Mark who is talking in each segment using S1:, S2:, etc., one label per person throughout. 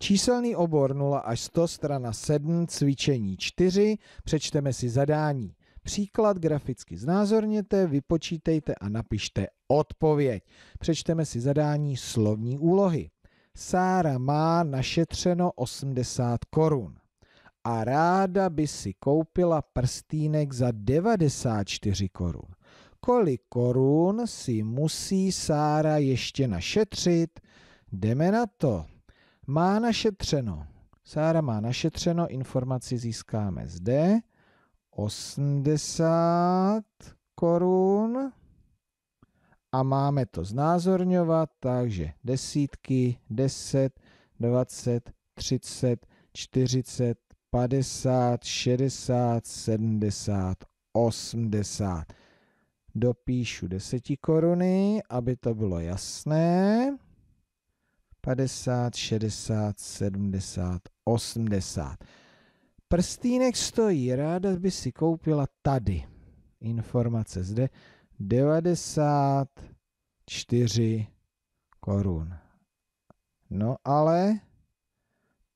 S1: Číselný obor 0 až 100, strana 7, cvičení 4, přečteme si zadání. Příklad graficky znázorněte, vypočítejte a napište odpověď. Přečteme si zadání slovní úlohy. Sára má našetřeno 80 korun a ráda by si koupila prstýnek za 94 korun. Kolik korun si musí Sára ještě našetřit? Jdeme na to má našetřeno. Sára má našetřeno, informaci získáme zde. 80 korun. A máme to znázorňovat, takže desítky, 10, 20, 30, 40, 50, 60, 70, 80. Dopíšu 10 koruny, aby to bylo jasné. 50, 60, 70, 80. Prstýnek stojí, ráda by si koupila tady. Informace zde 94 korun. No ale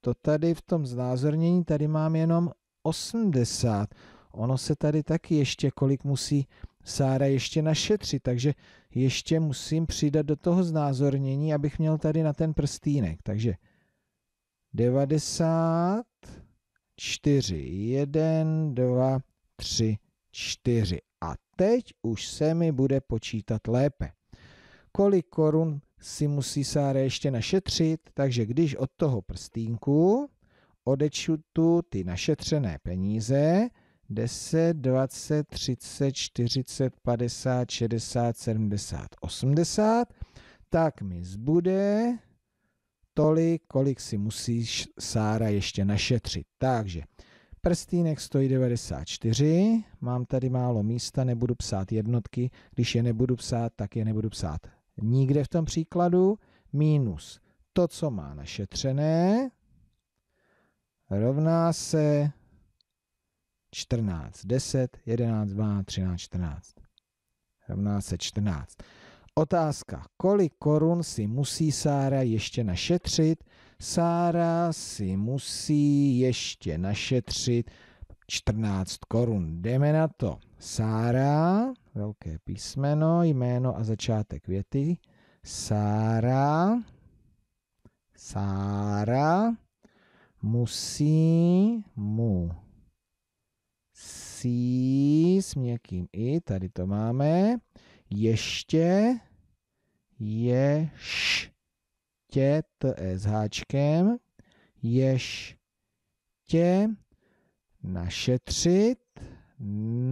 S1: to tady v tom znázornění, tady mám jenom 80. Ono se tady taky ještě kolik musí Sára ještě našetří, takže ještě musím přidat do toho znázornění, abych měl tady na ten prstýnek. Takže 94, 1, 2, 3, 4. A teď už se mi bude počítat lépe. Kolik korun si musí Sára ještě našetřit, takže když od toho prstínku odečtu ty našetřené peníze, 10, 20, 30, 40, 50, 60, 70, 80, tak mi zbude tolik, kolik si musíš Sára ještě našetřit. Takže prstýnek stojí 94, mám tady málo místa, nebudu psát jednotky, když je nebudu psát, tak je nebudu psát nikde v tom příkladu, minus to, co má našetřené, rovná se 14, 10, 11, 12, 13, 14. Rovná se 14. Otázka. Kolik korun si musí Sára ještě našetřit? Sára si musí ještě našetřit 14 korun. Jdeme na to. Sára, velké písmeno, jméno a začátek věty. Sára, Sára musí mu věcí s měkkým i, tady to máme, ještě, tě, t e s háčkem, tě našetřit,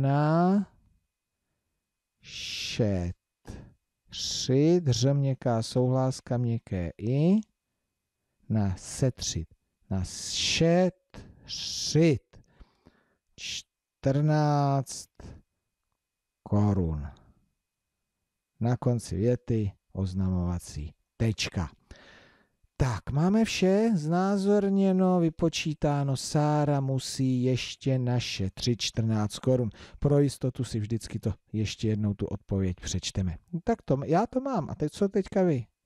S1: na, šet, šit dře měkká souhláska, měkké i, na setřit, na šet šit 14 korun. Na konci věty oznamovací tečka. Tak, máme vše znázorněno, vypočítáno. Sára musí ještě naše 3,14 korun. Pro jistotu si vždycky to ještě jednou tu odpověď přečteme. Tak to, já to mám. A teď co teďka vy?